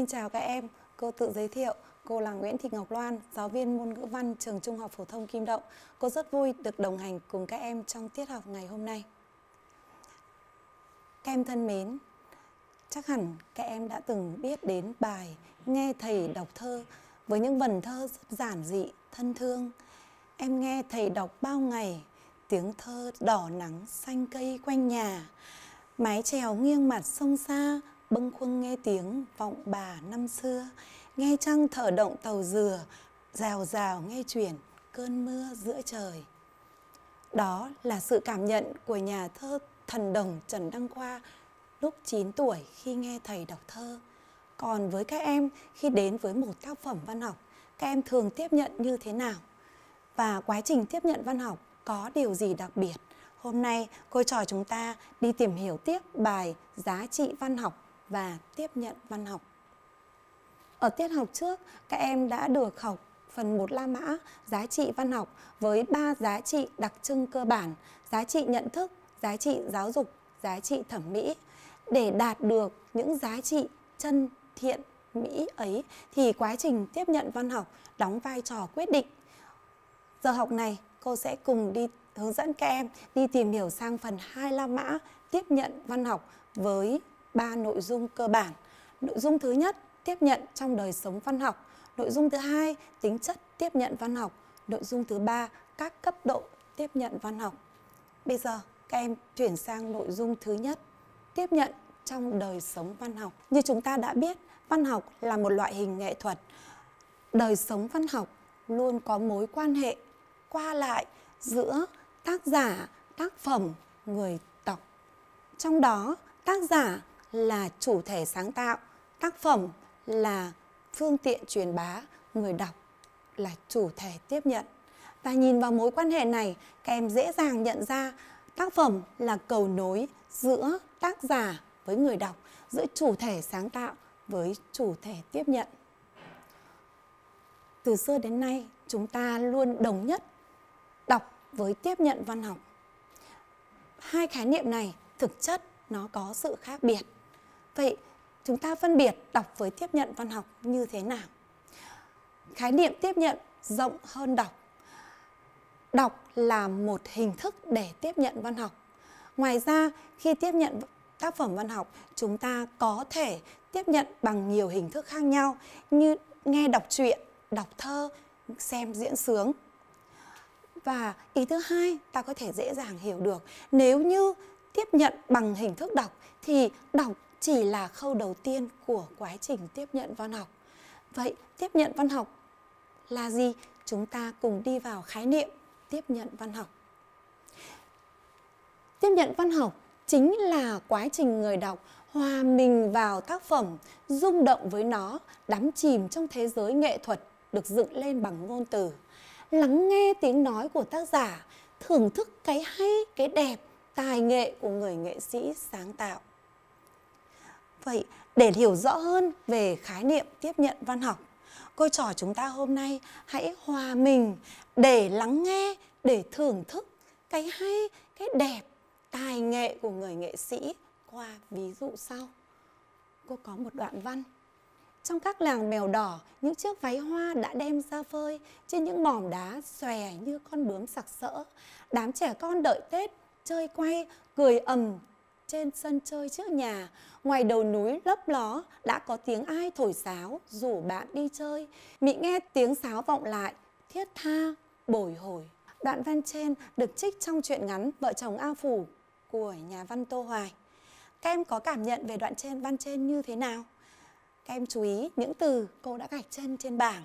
Xin chào các em, cô tự giới thiệu, cô là Nguyễn Thị Ngọc Loan, giáo viên môn ngữ văn trường Trung học phổ thông Kim Động. Cô rất vui được đồng hành cùng các em trong tiết học ngày hôm nay. Các em thân mến, chắc hẳn các em đã từng biết đến bài Nghe thầy đọc thơ với những vần thơ rất giản dị, thân thương. Em nghe thầy đọc bao ngày, tiếng thơ đỏ nắng xanh cây quanh nhà, mái trèo nghiêng mặt sông xa, bâng khuâng nghe tiếng vọng bà năm xưa nghe trăng thở động tàu dừa rào rào nghe chuyển cơn mưa giữa trời đó là sự cảm nhận của nhà thơ thần đồng Trần Đăng Khoa lúc 9 tuổi khi nghe thầy đọc thơ. Còn với các em, khi đến với một tác phẩm văn học, các em thường tiếp nhận như thế nào? Và quá trình tiếp nhận văn học có điều gì đặc biệt? Hôm nay, cô trò chúng ta đi tìm hiểu tiếp bài Giá trị văn học và tiếp nhận văn học. Ở tiết học trước, các em đã được học phần 1 La Mã, giá trị văn học với 3 giá trị đặc trưng cơ bản, giá trị nhận thức, giá trị giáo dục, giá trị thẩm mỹ. Để đạt được những giá trị chân, thiện, mỹ ấy thì quá trình tiếp nhận văn học đóng vai trò quyết định. Giờ học này, cô sẽ cùng đi hướng dẫn các em đi tìm hiểu sang phần 2 La Mã tiếp nhận văn học với ba nội dung cơ bản. Nội dung thứ nhất, tiếp nhận trong đời sống văn học. Nội dung thứ hai, tính chất tiếp nhận văn học. Nội dung thứ ba, các cấp độ tiếp nhận văn học. Bây giờ các em chuyển sang nội dung thứ nhất, tiếp nhận trong đời sống văn học. Như chúng ta đã biết, văn học là một loại hình nghệ thuật. Đời sống văn học luôn có mối quan hệ qua lại giữa tác giả, tác phẩm, người đọc. Trong đó, tác giả là chủ thể sáng tạo, tác phẩm là phương tiện truyền bá, người đọc là chủ thể tiếp nhận. Và nhìn vào mối quan hệ này, các em dễ dàng nhận ra tác phẩm là cầu nối giữa tác giả với người đọc, giữa chủ thể sáng tạo với chủ thể tiếp nhận. Từ xưa đến nay, chúng ta luôn đồng nhất đọc với tiếp nhận văn học. Hai khái niệm này thực chất nó có sự khác biệt. Vậy chúng ta phân biệt đọc với tiếp nhận văn học như thế nào? Khái niệm tiếp nhận rộng hơn đọc. Đọc là một hình thức để tiếp nhận văn học. Ngoài ra, khi tiếp nhận tác phẩm văn học, chúng ta có thể tiếp nhận bằng nhiều hình thức khác nhau như nghe đọc truyện, đọc thơ, xem diễn sướng. Và ý thứ hai, ta có thể dễ dàng hiểu được nếu như tiếp nhận bằng hình thức đọc thì đọc chỉ là khâu đầu tiên của quá trình tiếp nhận văn học. Vậy tiếp nhận văn học là gì? Chúng ta cùng đi vào khái niệm tiếp nhận văn học. Tiếp nhận văn học chính là quá trình người đọc hòa mình vào tác phẩm, rung động với nó, đắm chìm trong thế giới nghệ thuật được dựng lên bằng ngôn từ. Lắng nghe tiếng nói của tác giả, thưởng thức cái hay, cái đẹp, tài nghệ của người nghệ sĩ sáng tạo. Vậy để hiểu rõ hơn về khái niệm tiếp nhận văn học, cô trò chúng ta hôm nay hãy hòa mình để lắng nghe, để thưởng thức cái hay, cái đẹp, tài nghệ của người nghệ sĩ qua ví dụ sau. Cô có một đoạn văn. Trong các làng mèo đỏ, những chiếc váy hoa đã đem ra phơi trên những mỏm đá xòe như con bướm sặc sỡ. Đám trẻ con đợi Tết, chơi quay, cười ầm trên sân chơi trước nhà, ngoài đầu núi lấp ló đã có tiếng ai thổi sáo rủ bạn đi chơi. mị nghe tiếng sáo vọng lại, thiết tha, bồi hồi. Đoạn văn trên được trích trong truyện ngắn Vợ chồng A Phủ của nhà văn Tô Hoài. Các em có cảm nhận về đoạn trên văn trên như thế nào? Các em chú ý những từ cô đã gạch chân trên bảng.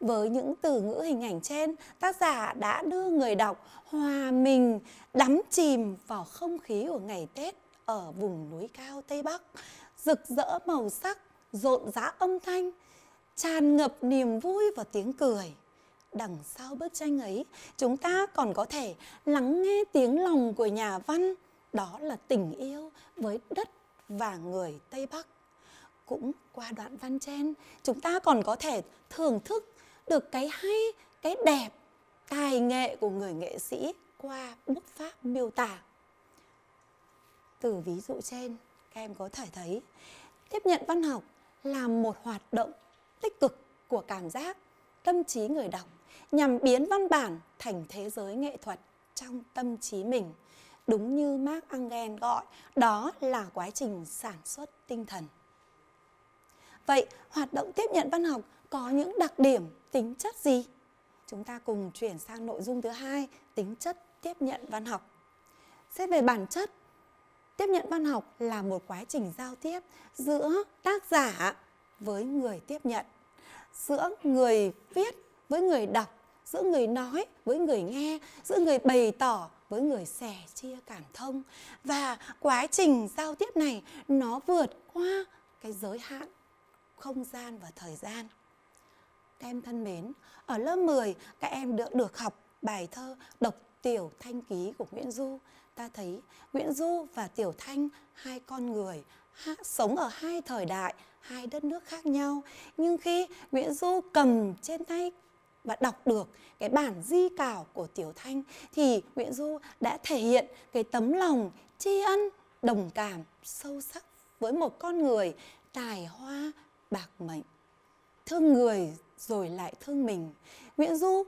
với những từ ngữ hình ảnh trên tác giả đã đưa người đọc hòa mình đắm chìm vào không khí của ngày tết ở vùng núi cao tây bắc rực rỡ màu sắc rộn rã âm thanh tràn ngập niềm vui và tiếng cười đằng sau bức tranh ấy chúng ta còn có thể lắng nghe tiếng lòng của nhà văn đó là tình yêu với đất và người tây bắc cũng qua đoạn văn trên chúng ta còn có thể thưởng thức được cái hay, cái đẹp, tài nghệ của người nghệ sĩ qua bức pháp miêu tả. Từ ví dụ trên, các em có thể thấy tiếp nhận văn học là một hoạt động tích cực của cảm giác, tâm trí người đọc nhằm biến văn bản thành thế giới nghệ thuật trong tâm trí mình. Đúng như Mark Engel gọi, đó là quá trình sản xuất tinh thần. Vậy, hoạt động tiếp nhận văn học có những đặc điểm tính chất gì chúng ta cùng chuyển sang nội dung thứ hai tính chất tiếp nhận văn học xét về bản chất tiếp nhận văn học là một quá trình giao tiếp giữa tác giả với người tiếp nhận giữa người viết với người đọc giữa người nói với người nghe giữa người bày tỏ với người sẻ chia cảm thông và quá trình giao tiếp này nó vượt qua cái giới hạn không gian và thời gian các em thân mến, ở lớp 10 các em được được học bài thơ Độc Tiểu Thanh Ký của Nguyễn Du. Ta thấy Nguyễn Du và Tiểu Thanh hai con người ha, sống ở hai thời đại, hai đất nước khác nhau. Nhưng khi Nguyễn Du cầm trên tay và đọc được cái bản di cảo của Tiểu Thanh thì Nguyễn Du đã thể hiện cái tấm lòng tri ân, đồng cảm sâu sắc với một con người tài hoa bạc mệnh thương người rồi lại thương mình. Nguyễn Du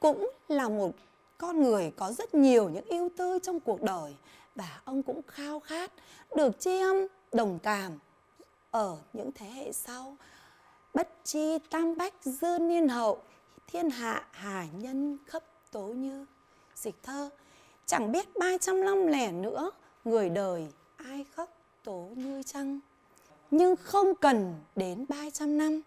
cũng là một con người có rất nhiều những ưu tư trong cuộc đời và ông cũng khao khát được chi âm đồng cảm ở những thế hệ sau. Bất chi tam bách dư niên hậu, thiên hạ hà nhân khắp tố như. Dịch thơ, chẳng biết ba trăm năm lẻ nữa, người đời ai khóc tố như chăng. Nhưng không cần đến 300 năm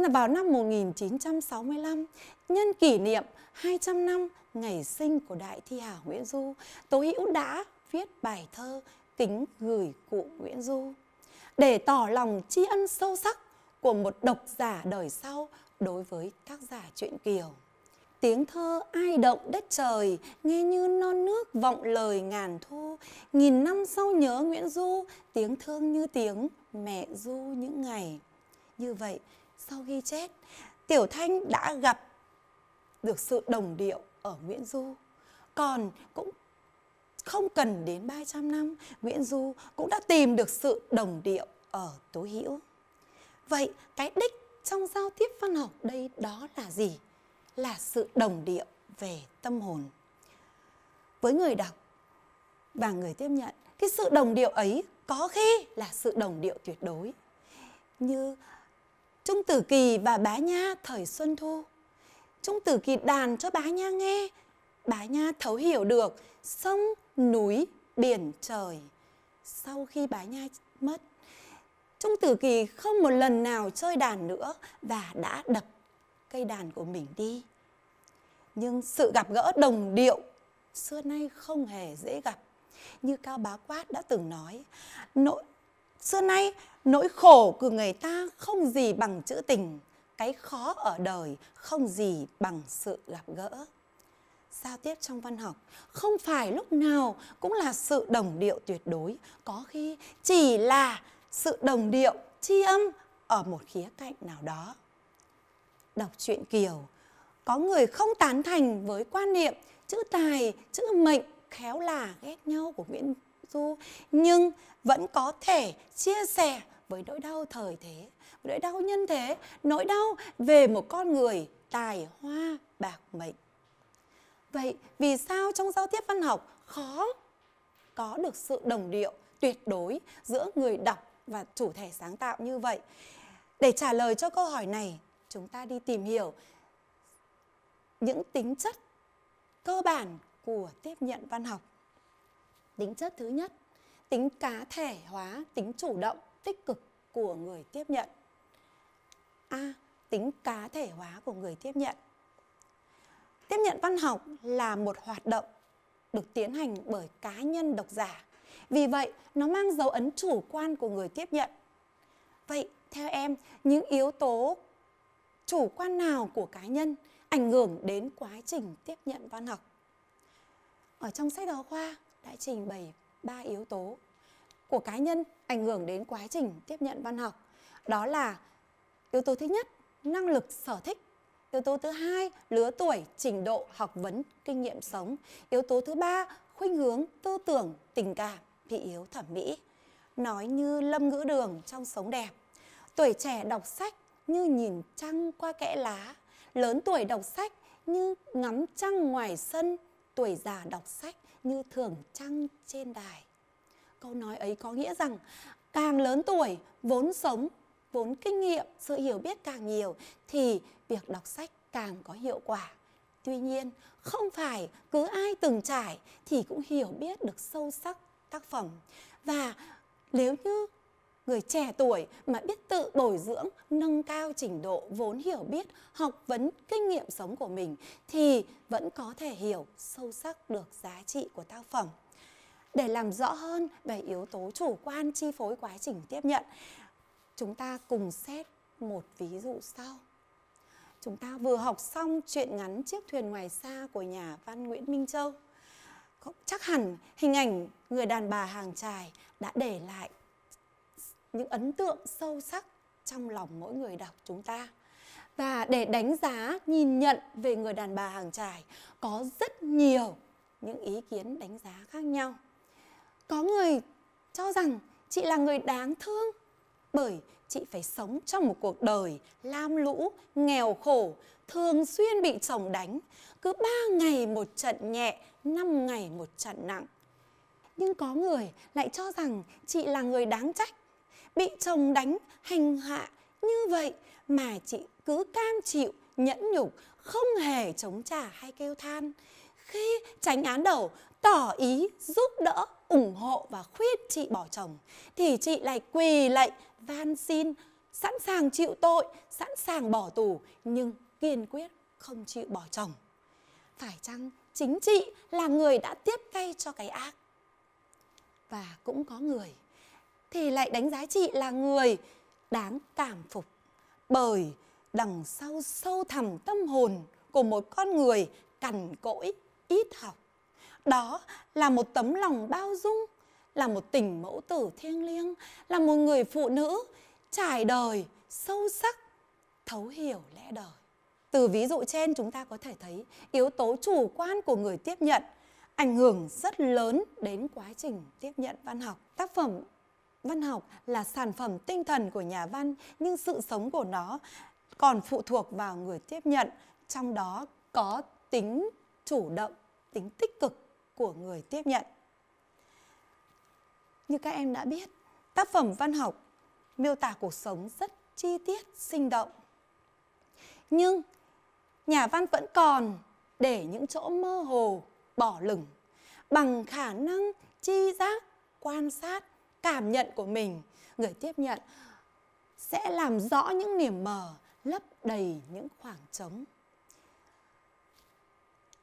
là vào năm 1965 nhân kỷ niệm 200 năm ngày sinh của Đại thi hào Nguyễn Du, Tố Hữu đã viết bài thơ kính gửi cụ Nguyễn Du để tỏ lòng tri ân sâu sắc của một độc giả đời sau đối với tác giả truyện Kiều. Tiếng thơ ai động đất trời, nghe như non nước vọng lời ngàn thu, nghìn năm sau nhớ Nguyễn Du, tiếng thương như tiếng mẹ Du những ngày. Như vậy, sau khi chết, Tiểu Thanh đã gặp được sự đồng điệu ở Nguyễn Du. Còn cũng không cần đến 300 năm, Nguyễn Du cũng đã tìm được sự đồng điệu ở Tố Hữu. Vậy cái đích trong giao tiếp văn học đây đó là gì? Là sự đồng điệu về tâm hồn. Với người đọc và người tiếp nhận, cái sự đồng điệu ấy có khi là sự đồng điệu tuyệt đối. Như Trung Tử Kỳ và bá nha thời xuân thu. Trung Tử Kỳ đàn cho bá nha nghe, bá nha thấu hiểu được sông, núi, biển, trời. Sau khi bá nha mất, Trung Tử Kỳ không một lần nào chơi đàn nữa và đã đập cây đàn của mình đi. Nhưng sự gặp gỡ đồng điệu xưa nay không hề dễ gặp. Như Cao Bá Quát đã từng nói, nỗi xưa nay Nỗi khổ của người ta không gì bằng chữ tình, cái khó ở đời không gì bằng sự gặp gỡ. Giao tiếp trong văn học không phải lúc nào cũng là sự đồng điệu tuyệt đối, có khi chỉ là sự đồng điệu chi âm ở một khía cạnh nào đó. Đọc truyện Kiều, có người không tán thành với quan niệm chữ tài, chữ mệnh khéo là ghét nhau của Nguyễn du nhưng vẫn có thể chia sẻ với nỗi đau thời thế nỗi đau nhân thế nỗi đau về một con người tài hoa bạc mệnh vậy vì sao trong giao tiếp văn học khó có được sự đồng điệu tuyệt đối giữa người đọc và chủ thể sáng tạo như vậy để trả lời cho câu hỏi này chúng ta đi tìm hiểu những tính chất cơ bản của tiếp nhận văn học tính chất thứ nhất tính cá thể hóa tính chủ động tích cực của người tiếp nhận a à, tính cá thể hóa của người tiếp nhận tiếp nhận văn học là một hoạt động được tiến hành bởi cá nhân độc giả vì vậy nó mang dấu ấn chủ quan của người tiếp nhận vậy theo em những yếu tố chủ quan nào của cá nhân ảnh hưởng đến quá trình tiếp nhận văn học ở trong sách giáo khoa đã trình bày ba yếu tố của cá nhân ảnh hưởng đến quá trình tiếp nhận văn học. Đó là yếu tố thứ nhất, năng lực sở thích. Yếu tố thứ hai, lứa tuổi, trình độ, học vấn, kinh nghiệm sống. Yếu tố thứ ba, khuynh hướng, tư tưởng, tình cảm, thị yếu thẩm mỹ. Nói như lâm ngữ đường trong sống đẹp. Tuổi trẻ đọc sách như nhìn trăng qua kẽ lá. Lớn tuổi đọc sách như ngắm trăng ngoài sân. Tuổi già đọc sách như thường trăng trên đài. Câu nói ấy có nghĩa rằng càng lớn tuổi, vốn sống, vốn kinh nghiệm, sự hiểu biết càng nhiều thì việc đọc sách càng có hiệu quả. Tuy nhiên, không phải cứ ai từng trải thì cũng hiểu biết được sâu sắc tác phẩm. Và nếu như người trẻ tuổi mà biết tự bồi dưỡng, nâng cao trình độ vốn hiểu biết, học vấn, kinh nghiệm sống của mình thì vẫn có thể hiểu sâu sắc được giá trị của tác phẩm. Để làm rõ hơn về yếu tố chủ quan chi phối quá trình tiếp nhận, chúng ta cùng xét một ví dụ sau. Chúng ta vừa học xong chuyện ngắn Chiếc thuyền ngoài xa của nhà văn Nguyễn Minh Châu. Chắc hẳn hình ảnh người đàn bà hàng trài đã để lại những ấn tượng sâu sắc trong lòng mỗi người đọc chúng ta và để đánh giá nhìn nhận về người đàn bà hàng trải có rất nhiều những ý kiến đánh giá khác nhau có người cho rằng chị là người đáng thương bởi chị phải sống trong một cuộc đời lam lũ nghèo khổ thường xuyên bị chồng đánh cứ ba ngày một trận nhẹ năm ngày một trận nặng nhưng có người lại cho rằng chị là người đáng trách bị chồng đánh hành hạ như vậy mà chị cứ cam chịu nhẫn nhục không hề chống trả hay kêu than khi tránh án đầu tỏ ý giúp đỡ ủng hộ và khuyên chị bỏ chồng thì chị lại quỳ lạy van xin sẵn sàng chịu tội sẵn sàng bỏ tù nhưng kiên quyết không chịu bỏ chồng phải chăng chính chị là người đã tiếp tay cho cái ác và cũng có người thì lại đánh giá chị là người đáng cảm phục bởi đằng sau sâu thẳm tâm hồn của một con người cằn cỗi ít học đó là một tấm lòng bao dung là một tình mẫu tử thiêng liêng là một người phụ nữ trải đời sâu sắc thấu hiểu lẽ đời từ ví dụ trên chúng ta có thể thấy yếu tố chủ quan của người tiếp nhận ảnh hưởng rất lớn đến quá trình tiếp nhận văn học tác phẩm Văn học là sản phẩm tinh thần của nhà văn nhưng sự sống của nó còn phụ thuộc vào người tiếp nhận, trong đó có tính chủ động, tính tích cực của người tiếp nhận. Như các em đã biết, tác phẩm văn học miêu tả cuộc sống rất chi tiết, sinh động. Nhưng nhà văn vẫn còn để những chỗ mơ hồ, bỏ lửng bằng khả năng chi giác, quan sát cảm nhận của mình người tiếp nhận sẽ làm rõ những niềm mờ lấp đầy những khoảng trống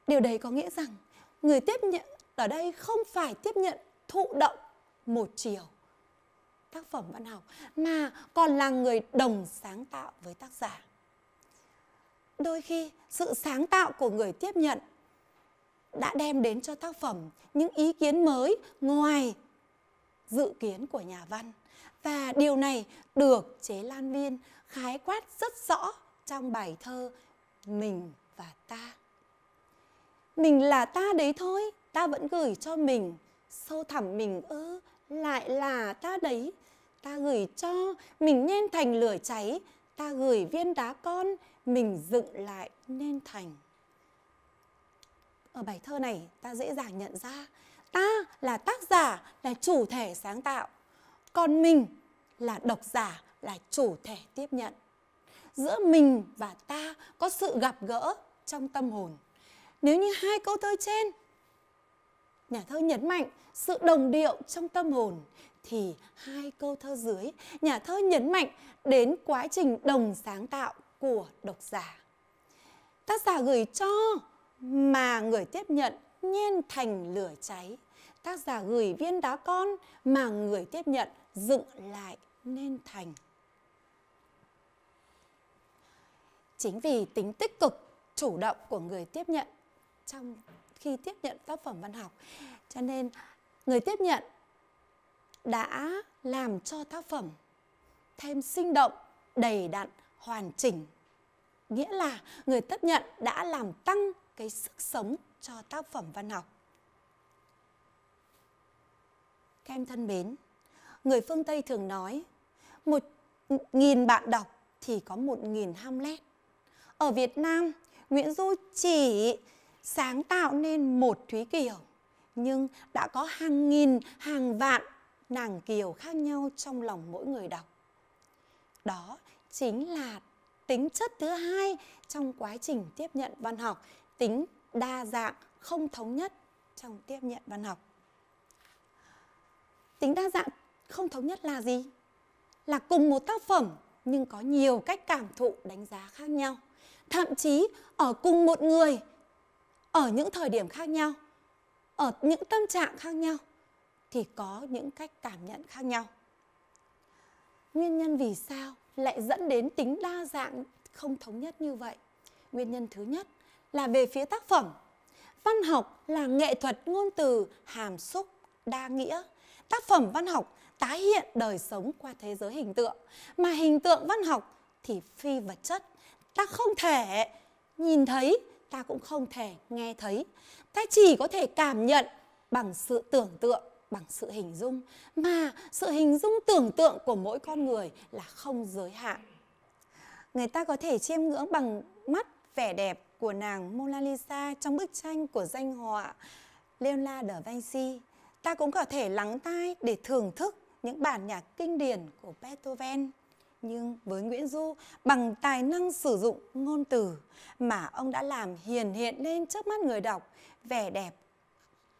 điều đấy có nghĩa rằng người tiếp nhận ở đây không phải tiếp nhận thụ động một chiều tác phẩm văn học mà còn là người đồng sáng tạo với tác giả đôi khi sự sáng tạo của người tiếp nhận đã đem đến cho tác phẩm những ý kiến mới ngoài dự kiến của nhà văn và điều này được chế lan viên khái quát rất rõ trong bài thơ mình và ta mình là ta đấy thôi ta vẫn gửi cho mình sâu thẳm mình ư lại là ta đấy ta gửi cho mình nên thành lửa cháy ta gửi viên đá con mình dựng lại nên thành ở bài thơ này ta dễ dàng nhận ra ta là tác giả là chủ thể sáng tạo còn mình là độc giả là chủ thể tiếp nhận giữa mình và ta có sự gặp gỡ trong tâm hồn nếu như hai câu thơ trên nhà thơ nhấn mạnh sự đồng điệu trong tâm hồn thì hai câu thơ dưới nhà thơ nhấn mạnh đến quá trình đồng sáng tạo của độc giả tác giả gửi cho mà người tiếp nhận nhen thành lửa cháy tác giả gửi viên đá con mà người tiếp nhận dựng lại nên thành chính vì tính tích cực chủ động của người tiếp nhận trong khi tiếp nhận tác phẩm văn học cho nên người tiếp nhận đã làm cho tác phẩm thêm sinh động đầy đặn hoàn chỉnh nghĩa là người tiếp nhận đã làm tăng cái sức sống cho tác phẩm văn học. Các em thân mến, người phương Tây thường nói một nghìn bạn đọc thì có một nghìn Hamlet. Ở Việt Nam, Nguyễn Du chỉ sáng tạo nên một Thúy Kiều, nhưng đã có hàng nghìn, hàng vạn nàng Kiều khác nhau trong lòng mỗi người đọc. Đó chính là tính chất thứ hai trong quá trình tiếp nhận văn học, tính đa dạng, không thống nhất trong tiếp nhận văn học. Tính đa dạng không thống nhất là gì? Là cùng một tác phẩm nhưng có nhiều cách cảm thụ đánh giá khác nhau. Thậm chí ở cùng một người ở những thời điểm khác nhau, ở những tâm trạng khác nhau thì có những cách cảm nhận khác nhau. Nguyên nhân vì sao lại dẫn đến tính đa dạng không thống nhất như vậy? Nguyên nhân thứ nhất là về phía tác phẩm. Văn học là nghệ thuật ngôn từ hàm xúc đa nghĩa. Tác phẩm văn học tái hiện đời sống qua thế giới hình tượng, mà hình tượng văn học thì phi vật chất. Ta không thể nhìn thấy, ta cũng không thể nghe thấy. Ta chỉ có thể cảm nhận bằng sự tưởng tượng bằng sự hình dung mà sự hình dung tưởng tượng của mỗi con người là không giới hạn người ta có thể chiêm ngưỡng bằng mắt vẻ đẹp của nàng Mona Lisa trong bức tranh của danh họa Leonardo da Vinci. Ta cũng có thể lắng tai để thưởng thức những bản nhạc kinh điển của Beethoven. Nhưng với Nguyễn Du, bằng tài năng sử dụng ngôn từ mà ông đã làm hiền hiện lên trước mắt người đọc, vẻ đẹp,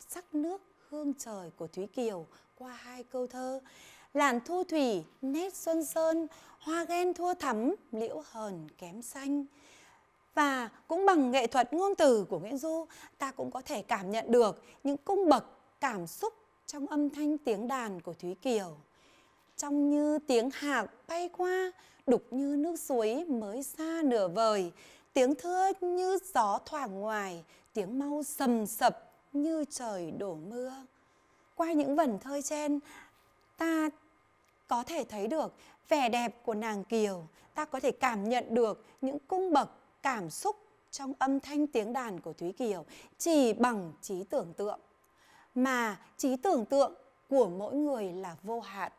sắc nước, hương trời của Thúy Kiều qua hai câu thơ làn thu thủy nét xuân sơn hoa ghen thua thắm liễu hờn kém xanh và cũng bằng nghệ thuật ngôn từ của Nguyễn Du ta cũng có thể cảm nhận được những cung bậc cảm xúc trong âm thanh tiếng đàn của Thúy Kiều trong như tiếng hạc bay qua đục như nước suối mới xa nửa vời tiếng thưa như gió thoảng ngoài tiếng mau sầm sập như trời đổ mưa qua những vần thơ trên ta có thể thấy được vẻ đẹp của nàng kiều ta có thể cảm nhận được những cung bậc cảm xúc trong âm thanh tiếng đàn của Thúy Kiều chỉ bằng trí tưởng tượng. Mà trí tưởng tượng của mỗi người là vô hạn.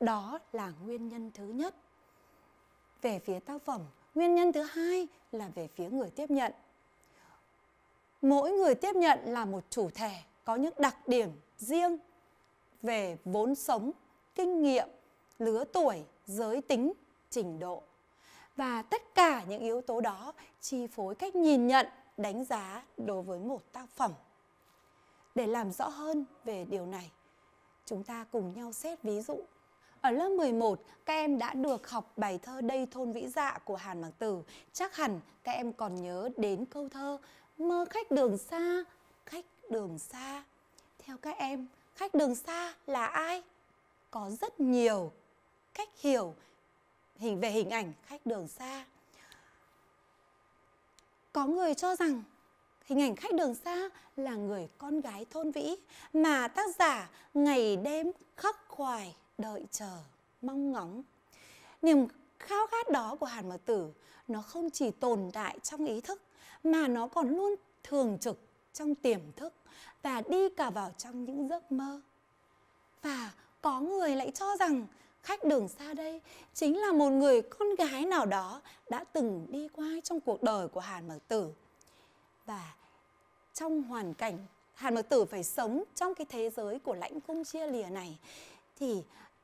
Đó là nguyên nhân thứ nhất. Về phía tác phẩm, nguyên nhân thứ hai là về phía người tiếp nhận. Mỗi người tiếp nhận là một chủ thể có những đặc điểm riêng về vốn sống, kinh nghiệm, lứa tuổi, giới tính, trình độ và tất cả những yếu tố đó chi phối cách nhìn nhận đánh giá đối với một tác phẩm để làm rõ hơn về điều này chúng ta cùng nhau xét ví dụ ở lớp 11, các em đã được học bài thơ Đây thôn vĩ dạ của Hàn Mặc Tử. Chắc hẳn các em còn nhớ đến câu thơ Mơ khách đường xa, khách đường xa. Theo các em, khách đường xa là ai? Có rất nhiều cách hiểu hình về hình ảnh khách đường xa có người cho rằng hình ảnh khách đường xa là người con gái thôn vĩ mà tác giả ngày đêm khắc khoải đợi chờ mong ngóng niềm khao khát đó của hàn mật tử nó không chỉ tồn tại trong ý thức mà nó còn luôn thường trực trong tiềm thức và đi cả vào trong những giấc mơ và có người lại cho rằng khách đường xa đây chính là một người con gái nào đó đã từng đi qua trong cuộc đời của Hàn Mặc Tử. Và trong hoàn cảnh Hàn Mặc Tử phải sống trong cái thế giới của lãnh cung chia lìa này thì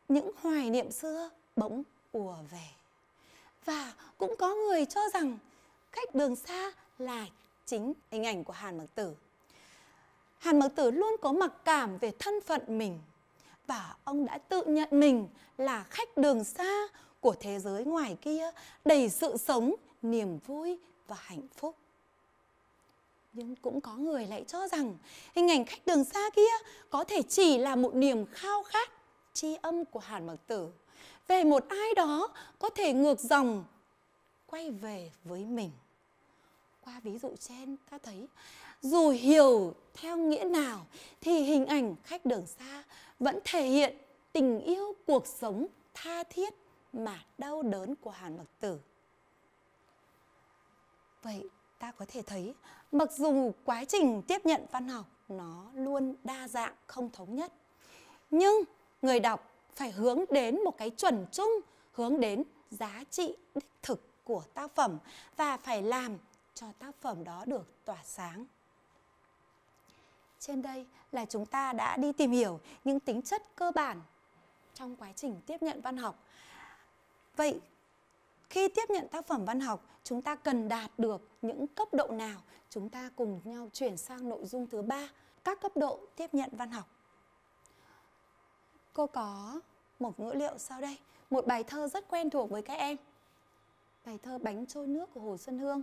những hoài niệm xưa bỗng ùa về. Và cũng có người cho rằng khách đường xa là chính hình ảnh của Hàn Mặc Tử. Hàn Mặc Tử luôn có mặc cảm về thân phận mình và ông đã tự nhận mình là khách đường xa của thế giới ngoài kia đầy sự sống, niềm vui và hạnh phúc. Nhưng cũng có người lại cho rằng hình ảnh khách đường xa kia có thể chỉ là một niềm khao khát tri âm của Hàn Mặc Tử về một ai đó có thể ngược dòng quay về với mình. Qua ví dụ trên ta thấy dù hiểu theo nghĩa nào thì hình ảnh khách đường xa vẫn thể hiện tình yêu cuộc sống tha thiết mà đau đớn của Hàn Mặc Tử. Vậy ta có thể thấy mặc dù quá trình tiếp nhận văn học nó luôn đa dạng không thống nhất nhưng người đọc phải hướng đến một cái chuẩn chung hướng đến giá trị đích thực của tác phẩm và phải làm cho tác phẩm đó được tỏa sáng trên đây là chúng ta đã đi tìm hiểu những tính chất cơ bản trong quá trình tiếp nhận văn học vậy khi tiếp nhận tác phẩm văn học chúng ta cần đạt được những cấp độ nào chúng ta cùng nhau chuyển sang nội dung thứ ba các cấp độ tiếp nhận văn học cô có một ngữ liệu sau đây một bài thơ rất quen thuộc với các em bài thơ bánh trôi nước của hồ xuân hương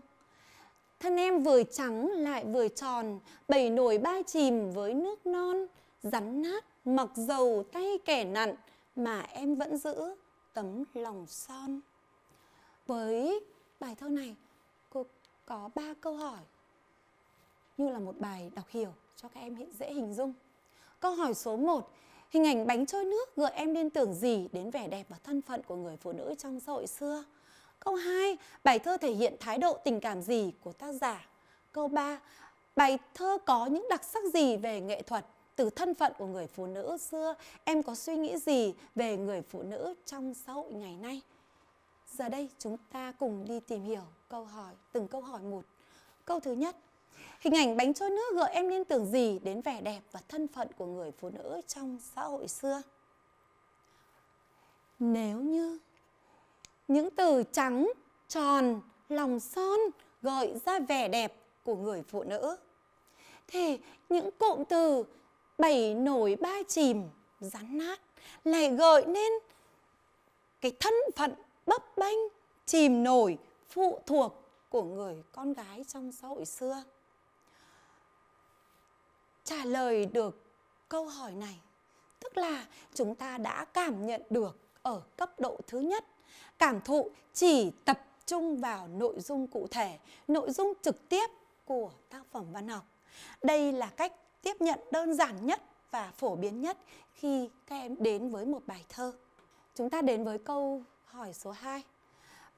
Thân em vừa trắng lại vừa tròn, bảy nổi ba chìm với nước non, rắn nát mặc dầu tay kẻ nặn mà em vẫn giữ tấm lòng son. Với bài thơ này, cô có ba câu hỏi như là một bài đọc hiểu cho các em dễ hình dung. Câu hỏi số 1, hình ảnh bánh trôi nước gợi em liên tưởng gì đến vẻ đẹp và thân phận của người phụ nữ trong xã hội xưa? Câu 2, bài thơ thể hiện thái độ tình cảm gì của tác giả? Câu 3, bài thơ có những đặc sắc gì về nghệ thuật? Từ thân phận của người phụ nữ xưa, em có suy nghĩ gì về người phụ nữ trong xã hội ngày nay? Giờ đây chúng ta cùng đi tìm hiểu câu hỏi từng câu hỏi một. Câu thứ nhất, Hình ảnh bánh trôi nước gợi em liên tưởng gì đến vẻ đẹp và thân phận của người phụ nữ trong xã hội xưa? Nếu như những từ trắng, tròn, lòng son gợi ra vẻ đẹp của người phụ nữ. Thì những cụm từ bảy nổi ba chìm, rắn nát lại gợi nên cái thân phận bấp bênh, chìm nổi, phụ thuộc của người con gái trong xã hội xưa. Trả lời được câu hỏi này, tức là chúng ta đã cảm nhận được ở cấp độ thứ nhất Cảm thụ chỉ tập trung vào nội dung cụ thể, nội dung trực tiếp của tác phẩm văn học. Đây là cách tiếp nhận đơn giản nhất và phổ biến nhất khi các em đến với một bài thơ. Chúng ta đến với câu hỏi số 2.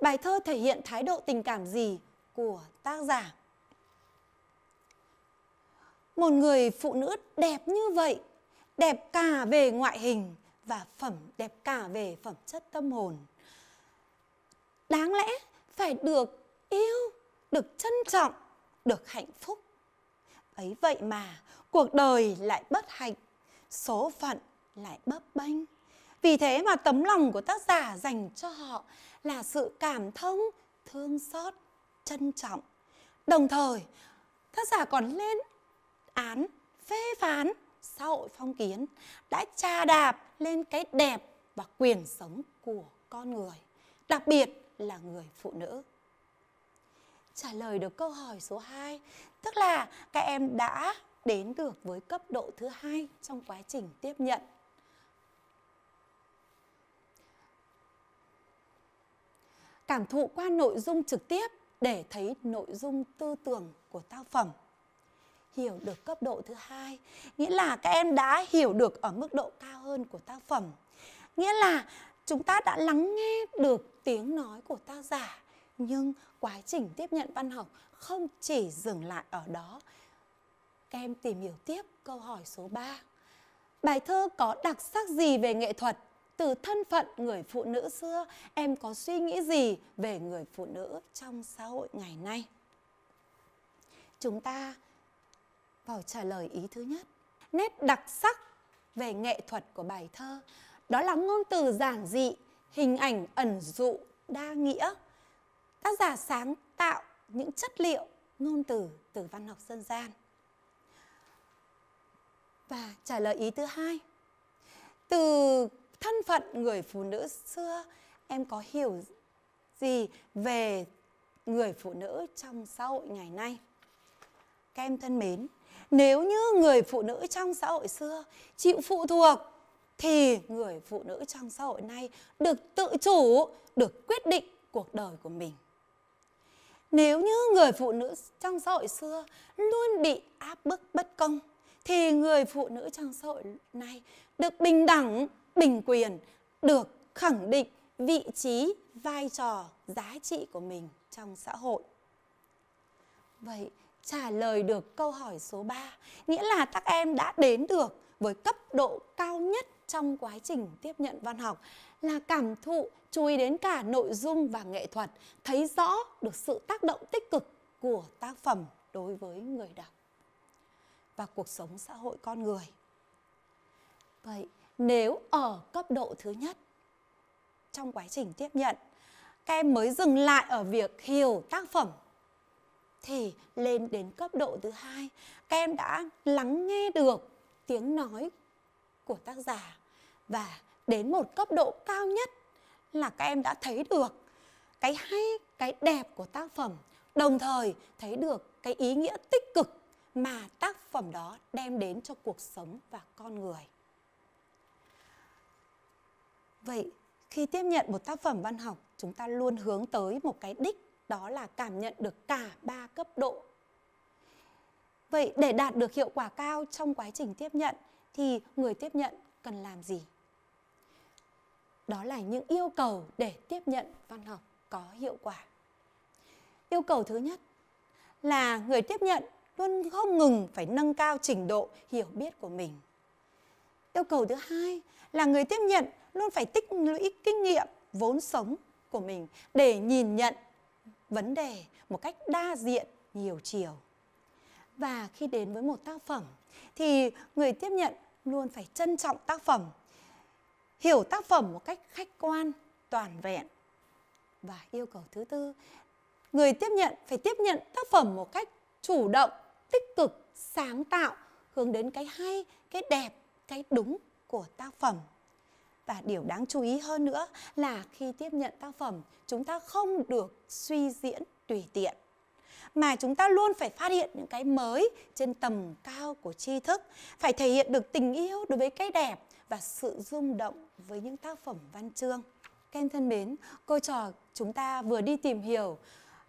Bài thơ thể hiện thái độ tình cảm gì của tác giả? Một người phụ nữ đẹp như vậy, đẹp cả về ngoại hình và phẩm đẹp cả về phẩm chất tâm hồn đáng lẽ phải được yêu, được trân trọng, được hạnh phúc. Ấy vậy mà cuộc đời lại bất hạnh, số phận lại bấp bênh. Vì thế mà tấm lòng của tác giả dành cho họ là sự cảm thông, thương xót, trân trọng. Đồng thời, tác giả còn lên án, phê phán xã hội phong kiến đã tra đạp lên cái đẹp và quyền sống của con người. Đặc biệt là người phụ nữ trả lời được câu hỏi số 2 tức là các em đã đến được với cấp độ thứ hai trong quá trình tiếp nhận cảm thụ qua nội dung trực tiếp để thấy nội dung tư tưởng của tác phẩm hiểu được cấp độ thứ hai nghĩa là các em đã hiểu được ở mức độ cao hơn của tác phẩm nghĩa là chúng ta đã lắng nghe được tiếng nói của tác giả nhưng quá trình tiếp nhận văn học không chỉ dừng lại ở đó. Các em tìm hiểu tiếp câu hỏi số 3. Bài thơ có đặc sắc gì về nghệ thuật? Từ thân phận người phụ nữ xưa, em có suy nghĩ gì về người phụ nữ trong xã hội ngày nay? Chúng ta vào trả lời ý thứ nhất. Nét đặc sắc về nghệ thuật của bài thơ đó là ngôn từ giản dị, hình ảnh ẩn dụ, đa nghĩa. Tác giả sáng tạo những chất liệu ngôn từ từ văn học dân gian. Và trả lời ý thứ hai. Từ thân phận người phụ nữ xưa, em có hiểu gì về người phụ nữ trong xã hội ngày nay? Các em thân mến, nếu như người phụ nữ trong xã hội xưa chịu phụ thuộc thì người phụ nữ trong xã hội nay được tự chủ, được quyết định cuộc đời của mình. Nếu như người phụ nữ trong xã hội xưa luôn bị áp bức bất công thì người phụ nữ trong xã hội này được bình đẳng, bình quyền, được khẳng định vị trí, vai trò, giá trị của mình trong xã hội. Vậy trả lời được câu hỏi số 3, nghĩa là các em đã đến được với cấp độ cao nhất trong quá trình tiếp nhận văn học là cảm thụ chú ý đến cả nội dung và nghệ thuật thấy rõ được sự tác động tích cực của tác phẩm đối với người đọc và cuộc sống xã hội con người vậy nếu ở cấp độ thứ nhất trong quá trình tiếp nhận các em mới dừng lại ở việc hiểu tác phẩm thì lên đến cấp độ thứ hai các em đã lắng nghe được tiếng nói của tác giả và đến một cấp độ cao nhất là các em đã thấy được cái hay, cái đẹp của tác phẩm, đồng thời thấy được cái ý nghĩa tích cực mà tác phẩm đó đem đến cho cuộc sống và con người. Vậy khi tiếp nhận một tác phẩm văn học, chúng ta luôn hướng tới một cái đích đó là cảm nhận được cả ba cấp độ. Vậy để đạt được hiệu quả cao trong quá trình tiếp nhận thì người tiếp nhận cần làm gì? đó là những yêu cầu để tiếp nhận văn học có hiệu quả yêu cầu thứ nhất là người tiếp nhận luôn không ngừng phải nâng cao trình độ hiểu biết của mình yêu cầu thứ hai là người tiếp nhận luôn phải tích lũy kinh nghiệm vốn sống của mình để nhìn nhận vấn đề một cách đa diện nhiều chiều và khi đến với một tác phẩm thì người tiếp nhận luôn phải trân trọng tác phẩm hiểu tác phẩm một cách khách quan toàn vẹn và yêu cầu thứ tư người tiếp nhận phải tiếp nhận tác phẩm một cách chủ động tích cực sáng tạo hướng đến cái hay cái đẹp cái đúng của tác phẩm và điều đáng chú ý hơn nữa là khi tiếp nhận tác phẩm chúng ta không được suy diễn tùy tiện mà chúng ta luôn phải phát hiện những cái mới trên tầm cao của tri thức phải thể hiện được tình yêu đối với cái đẹp và sự rung động với những tác phẩm văn chương. Các thân mến, cô trò chúng ta vừa đi tìm hiểu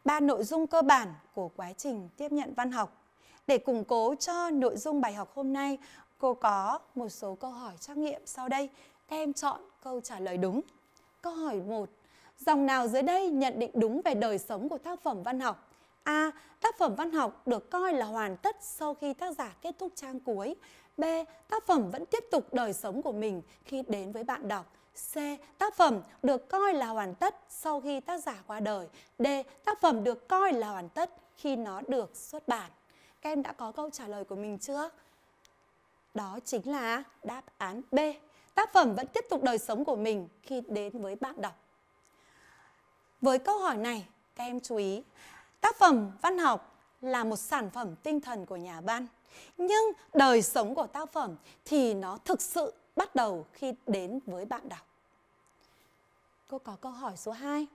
ba nội dung cơ bản của quá trình tiếp nhận văn học. Để củng cố cho nội dung bài học hôm nay, cô có một số câu hỏi trắc nghiệm sau đây. Các em chọn câu trả lời đúng. Câu hỏi 1. Dòng nào dưới đây nhận định đúng về đời sống của tác phẩm văn học? A. Tác phẩm văn học được coi là hoàn tất sau khi tác giả kết thúc trang cuối. B. Tác phẩm vẫn tiếp tục đời sống của mình khi đến với bạn đọc. C. Tác phẩm được coi là hoàn tất sau khi tác giả qua đời. D. Tác phẩm được coi là hoàn tất khi nó được xuất bản. Các em đã có câu trả lời của mình chưa? Đó chính là đáp án B. Tác phẩm vẫn tiếp tục đời sống của mình khi đến với bạn đọc. Với câu hỏi này, các em chú ý, tác phẩm văn học là một sản phẩm tinh thần của nhà văn nhưng đời sống của tác phẩm thì nó thực sự bắt đầu khi đến với bạn đọc cô có câu hỏi số 2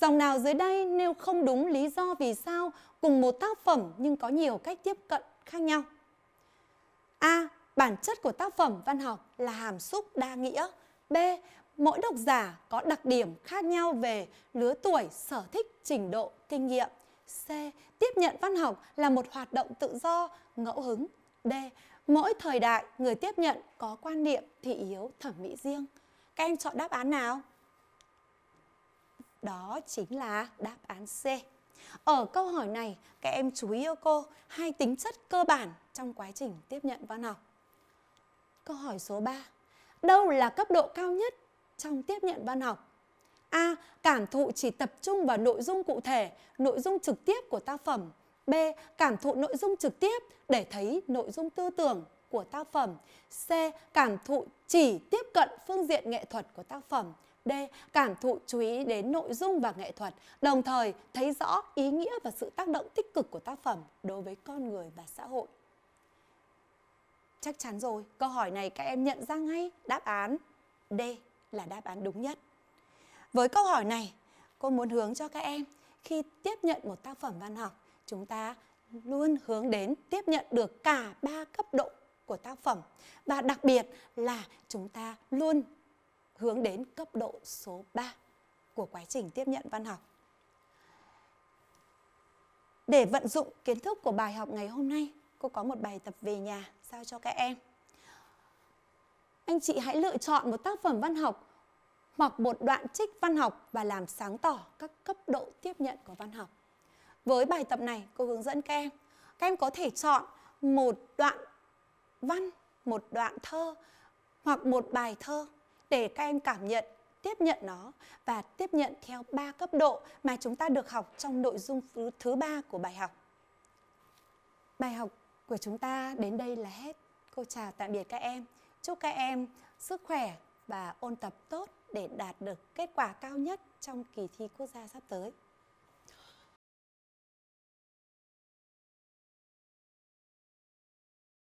dòng nào dưới đây nêu không đúng lý do vì sao cùng một tác phẩm nhưng có nhiều cách tiếp cận khác nhau a bản chất của tác phẩm văn học là hàm xúc đa nghĩa b mỗi độc giả có đặc điểm khác nhau về lứa tuổi sở thích trình độ kinh nghiệm C. Tiếp nhận văn học là một hoạt động tự do, ngẫu hứng. D. Mỗi thời đại, người tiếp nhận có quan niệm, thị yếu, thẩm mỹ riêng. Các em chọn đáp án nào? Đó chính là đáp án C. Ở câu hỏi này, các em chú ý yêu cô hai tính chất cơ bản trong quá trình tiếp nhận văn học. Câu hỏi số 3. Đâu là cấp độ cao nhất trong tiếp nhận văn học? A. Cảm thụ chỉ tập trung vào nội dung cụ thể, nội dung trực tiếp của tác phẩm. B. Cảm thụ nội dung trực tiếp để thấy nội dung tư tưởng của tác phẩm. C. Cảm thụ chỉ tiếp cận phương diện nghệ thuật của tác phẩm. D. Cảm thụ chú ý đến nội dung và nghệ thuật, đồng thời thấy rõ ý nghĩa và sự tác động tích cực của tác phẩm đối với con người và xã hội. Chắc chắn rồi, câu hỏi này các em nhận ra ngay đáp án D là đáp án đúng nhất. Với câu hỏi này, cô muốn hướng cho các em khi tiếp nhận một tác phẩm văn học, chúng ta luôn hướng đến tiếp nhận được cả ba cấp độ của tác phẩm và đặc biệt là chúng ta luôn hướng đến cấp độ số 3 của quá trình tiếp nhận văn học. Để vận dụng kiến thức của bài học ngày hôm nay, cô có một bài tập về nhà giao cho các em. Anh chị hãy lựa chọn một tác phẩm văn học hoặc một đoạn trích văn học và làm sáng tỏ các cấp độ tiếp nhận của văn học. Với bài tập này, cô hướng dẫn các em, các em có thể chọn một đoạn văn, một đoạn thơ hoặc một bài thơ để các em cảm nhận, tiếp nhận nó và tiếp nhận theo 3 cấp độ mà chúng ta được học trong nội dung thứ ba của bài học. Bài học của chúng ta đến đây là hết. Cô chào tạm biệt các em. Chúc các em sức khỏe và ôn tập tốt để đạt được kết quả cao nhất trong kỳ thi quốc gia sắp tới